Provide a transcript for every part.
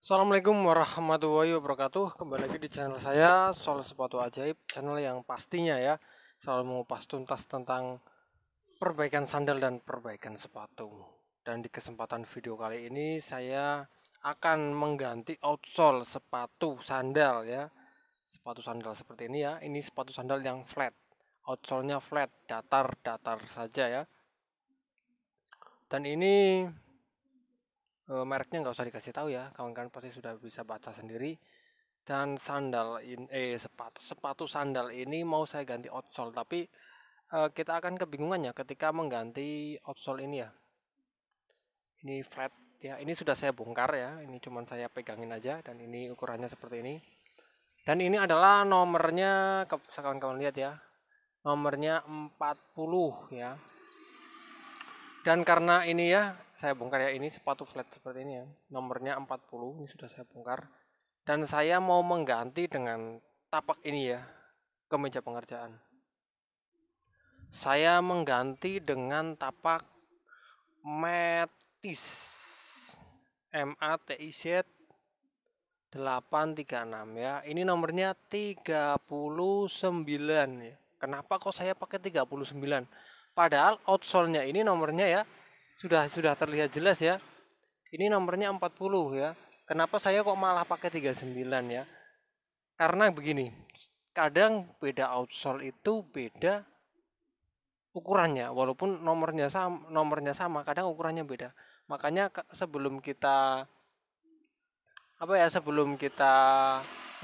Assalamualaikum warahmatullahi wabarakatuh Kembali lagi di channel saya Soal Sepatu Ajaib Channel yang pastinya ya Selalu mengupas tuntas tentang Perbaikan sandal dan perbaikan sepatu Dan di kesempatan video kali ini Saya akan mengganti outsole sepatu sandal ya Sepatu sandal seperti ini ya Ini sepatu sandal yang flat Outsole-nya flat Datar-datar saja ya Dan ini e, mereknya nggak usah dikasih tahu ya kawan-kawan pasti sudah bisa baca sendiri dan sandal in, eh sepatu sepatu sandal ini mau saya ganti outsole tapi e, kita akan kebingungan ya ketika mengganti outsole ini ya ini flat ya ini sudah saya bongkar ya ini cuman saya pegangin aja dan ini ukurannya seperti ini dan ini adalah nomornya kawan-kawan lihat ya nomornya 40 ya dan karena ini ya saya bongkar ya ini sepatu flat seperti ini ya nomornya 40 ini sudah saya bongkar dan saya mau mengganti dengan tapak ini ya kemeja pengerjaan saya mengganti dengan tapak Matis M A T I Z 836 ya. Ini nomornya 39 ya. Kenapa kok saya pakai 39? Padahal outsole-nya ini nomornya ya sudah sudah terlihat jelas ya ini nomornya 40 ya kenapa saya kok malah pakai 39 ya karena begini kadang beda outsole itu beda ukurannya walaupun nomornya sama nomornya sama kadang ukurannya beda makanya sebelum kita apa ya sebelum kita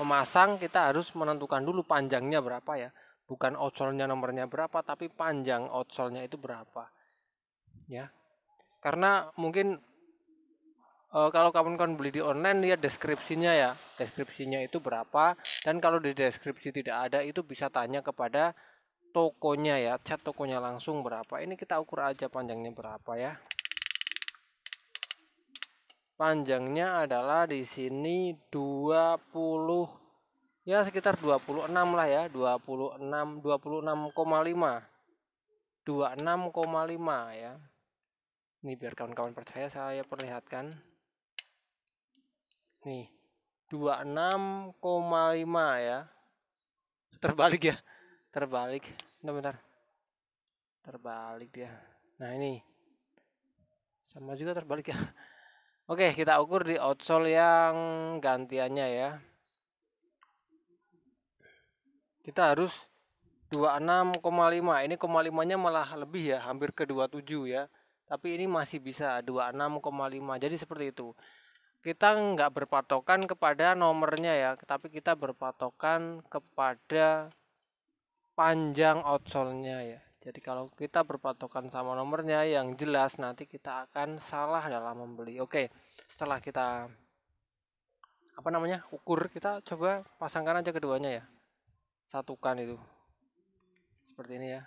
memasang kita harus menentukan dulu panjangnya berapa ya bukan outsole-nya nomornya berapa tapi panjang outsole-nya itu berapa ya karena mungkin uh, kalau kawan-kawan beli di online lihat deskripsinya ya deskripsinya itu berapa dan kalau di deskripsi tidak ada itu bisa tanya kepada tokonya ya chat tokonya langsung berapa ini kita ukur aja panjangnya berapa ya panjangnya adalah di sini 20 ya sekitar 26 lah ya 26 26,5 26,5 ya ini biar kawan-kawan percaya saya perlihatkan. Nih, 26,5 ya. Terbalik ya. Terbalik. Bentar, bentar. Terbalik dia. Nah, ini. Sama juga terbalik ya. Oke, kita ukur di outsole yang gantiannya ya. Kita harus 26,5. Ini koma limanya malah lebih ya, hampir ke 27 ya tapi ini masih bisa 26,5 jadi seperti itu kita nggak berpatokan kepada nomornya ya tapi kita berpatokan kepada panjang outsole-nya ya jadi kalau kita berpatokan sama nomornya yang jelas nanti kita akan salah dalam membeli oke setelah kita apa namanya ukur kita coba pasangkan aja keduanya ya satukan itu seperti ini ya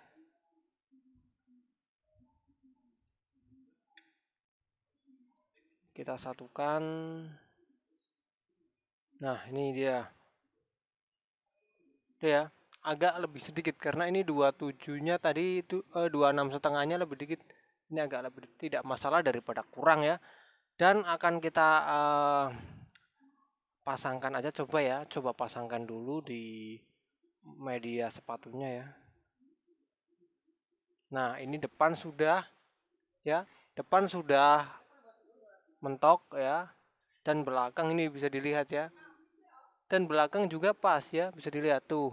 kita satukan nah ini dia itu ya agak lebih sedikit karena ini 27 nya tadi itu eh, 26 setengahnya lebih dikit ini agak lebih tidak masalah daripada kurang ya dan akan kita eh, pasangkan aja coba ya coba pasangkan dulu di media sepatunya ya nah ini depan sudah ya depan sudah mentok ya dan belakang ini bisa dilihat ya dan belakang juga pas ya bisa dilihat tuh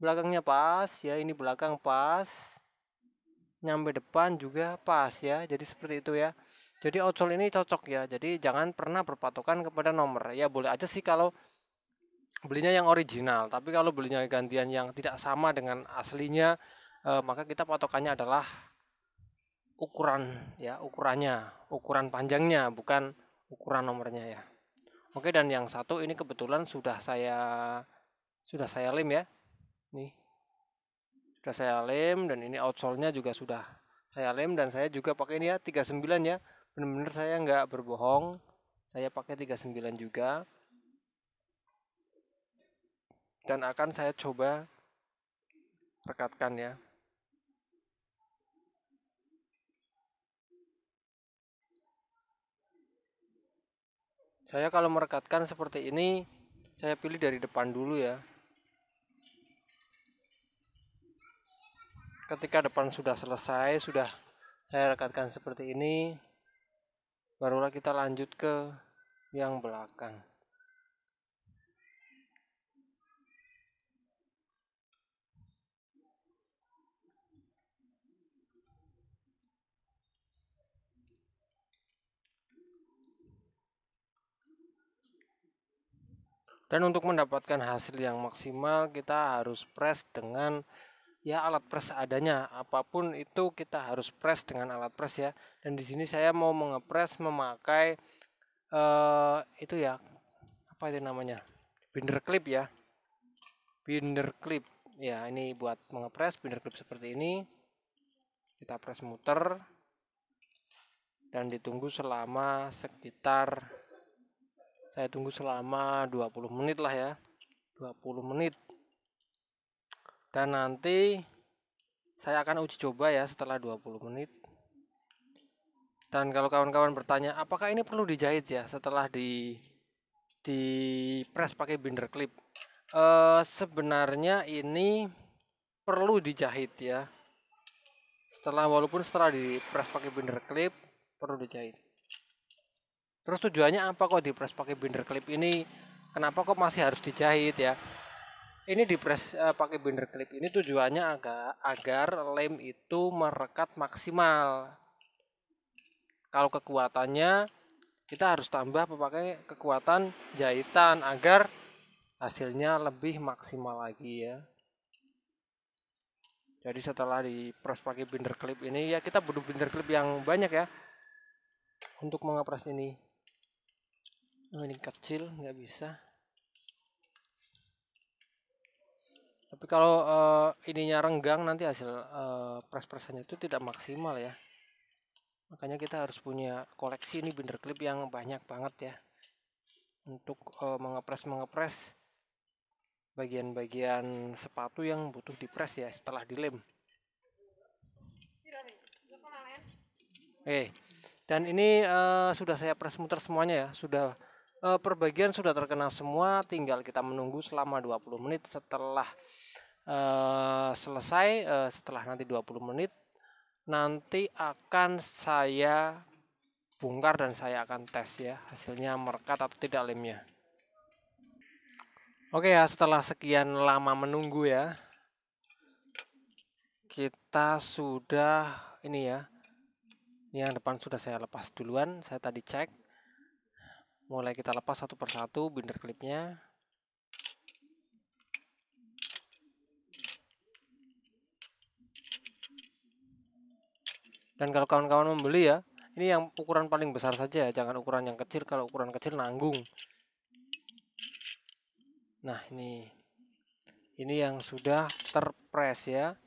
belakangnya pas ya ini belakang pas nyampe depan juga pas ya jadi seperti itu ya jadi outsole ini cocok ya jadi jangan pernah berpatokan kepada nomor ya boleh aja sih kalau belinya yang original tapi kalau belinya gantian yang tidak sama dengan aslinya eh, maka kita patokannya adalah ukuran ya ukurannya ukuran panjangnya bukan ukuran nomornya ya oke dan yang satu ini kebetulan sudah saya sudah saya lem ya nih sudah saya lem dan ini outsole-nya juga sudah saya lem dan saya juga pakai ini ya 39 ya benar-benar saya nggak berbohong saya pakai 39 juga dan akan saya coba rekatkan ya saya kalau merekatkan seperti ini saya pilih dari depan dulu ya ketika depan sudah selesai sudah saya rekatkan seperti ini barulah kita lanjut ke yang belakang Dan untuk mendapatkan hasil yang maksimal kita harus press dengan ya alat press adanya apapun itu kita harus press dengan alat press ya dan di sini saya mau mengepres memakai uh, itu ya apa itu namanya binder clip ya binder clip ya ini buat mengepres binder clip seperti ini kita press muter dan ditunggu selama sekitar saya tunggu selama 20 menit lah ya 20 menit dan nanti saya akan uji coba ya setelah 20 menit dan kalau kawan-kawan bertanya apakah ini perlu dijahit ya setelah di di press pakai binder clip e, sebenarnya ini perlu dijahit ya setelah walaupun setelah di press pakai binder clip perlu dijahit Terus tujuannya apa kok dipres pakai binder clip ini? Kenapa kok masih harus dijahit ya? Ini dipres uh, eh, pakai binder clip ini tujuannya agar agar lem itu merekat maksimal. Kalau kekuatannya kita harus tambah pakai kekuatan jahitan agar hasilnya lebih maksimal lagi ya. Jadi setelah di press pakai binder clip ini ya kita butuh binder clip yang banyak ya untuk mengepres ini oh, ini kecil nggak bisa tapi kalau uh, ininya renggang nanti hasil uh, eh, pres pressannya itu tidak maksimal ya makanya kita harus punya koleksi ini binder clip yang banyak banget ya untuk uh, mengepres mengepres bagian-bagian sepatu yang butuh dipres ya setelah dilem Oke, dan ini uh, sudah saya press muter semuanya ya, sudah Eh, perbagian sudah terkena semua tinggal kita menunggu selama 20 menit setelah e, selesai e, setelah nanti 20 menit nanti akan saya bongkar dan saya akan tes ya hasilnya merekat atau tidak lemnya oke ya setelah sekian lama menunggu ya kita sudah ini ya ini yang depan sudah saya lepas duluan saya tadi cek mulai kita lepas satu persatu binder clipnya dan kalau kawan-kawan membeli ya ini yang ukuran paling besar saja ya, jangan ukuran yang kecil kalau ukuran kecil nanggung nah ini ini yang sudah terpres ya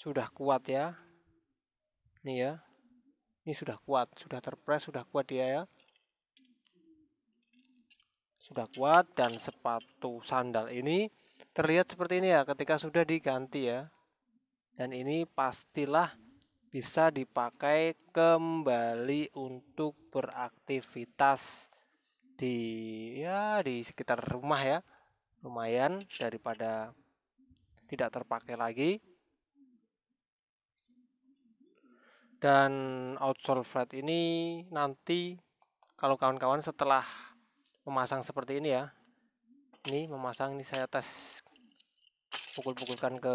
sudah kuat ya ini ya ini sudah kuat sudah terpres sudah kuat dia ya sudah kuat dan sepatu sandal ini terlihat seperti ini ya ketika sudah diganti ya dan ini pastilah bisa dipakai kembali untuk beraktivitas di ya di sekitar rumah ya lumayan daripada tidak terpakai lagi dan outsole flat ini nanti kalau kawan-kawan setelah memasang seperti ini ya ini memasang ini saya tes pukul-pukulkan ke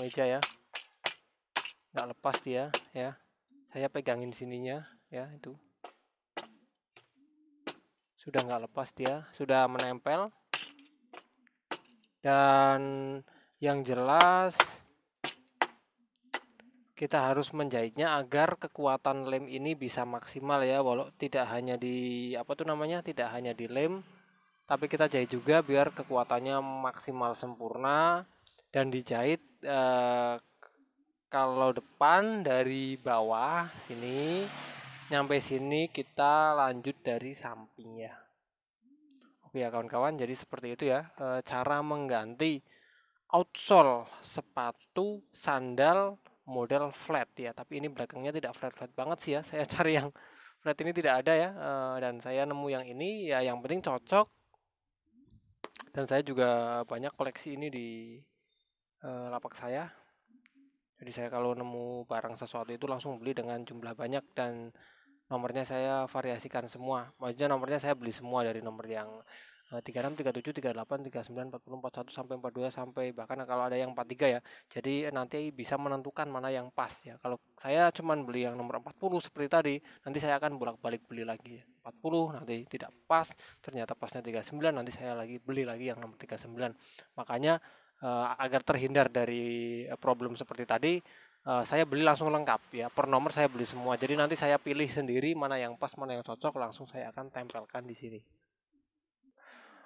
meja ya nggak lepas dia ya saya pegangin sininya ya itu sudah nggak lepas dia sudah menempel dan yang jelas kita harus menjahitnya agar kekuatan lem ini bisa maksimal ya walau tidak hanya di apa tuh namanya tidak hanya di lem tapi kita jahit juga biar kekuatannya maksimal sempurna dan dijahit eh, kalau depan dari bawah sini nyampe sini kita lanjut dari samping ya oke ya kawan-kawan jadi seperti itu ya eh, cara mengganti outsole sepatu sandal model flat ya tapi ini belakangnya tidak flat flat banget sih ya saya cari yang flat ini tidak ada ya e, dan saya nemu yang ini ya yang penting cocok dan saya juga banyak koleksi ini di e, lapak saya jadi saya kalau nemu barang sesuatu itu langsung beli dengan jumlah banyak dan nomornya saya variasikan semua maksudnya nomornya saya beli semua dari nomor yang 36, 37, 38, 39, 40, 41 sampai 42 sampai bahkan kalau ada yang 43 ya. Jadi eh, nanti bisa menentukan mana yang pas ya. Kalau saya cuman beli yang nomor 40 seperti tadi, nanti saya akan bolak-balik beli lagi. 40 nanti tidak pas, ternyata pasnya 39, nanti saya lagi beli lagi yang nomor 39. Makanya eh, agar terhindar dari eh, problem seperti tadi, uh, saya beli langsung lengkap ya per nomor saya beli semua jadi nanti saya pilih sendiri mana yang pas mana yang cocok langsung saya akan tempelkan di sini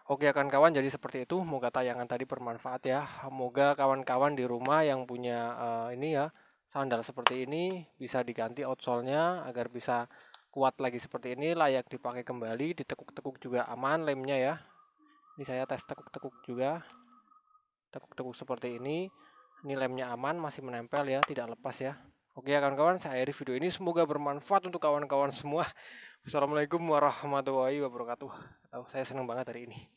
Oke akan kawan jadi seperti itu. Moga tayangan tadi bermanfaat ya. Moga kawan-kawan di rumah yang punya uh, ini ya sandal seperti ini bisa diganti outsole-nya agar bisa kuat lagi seperti ini layak dipakai kembali ditekuk-tekuk juga aman lemnya ya ini saya tes tekuk-tekuk juga tekuk-tekuk seperti ini ini lemnya aman masih menempel ya tidak lepas ya oke ya kawan-kawan saya akhiri video ini semoga bermanfaat untuk kawan-kawan semua wassalamualaikum warahmatullahi wabarakatuh saya senang banget hari ini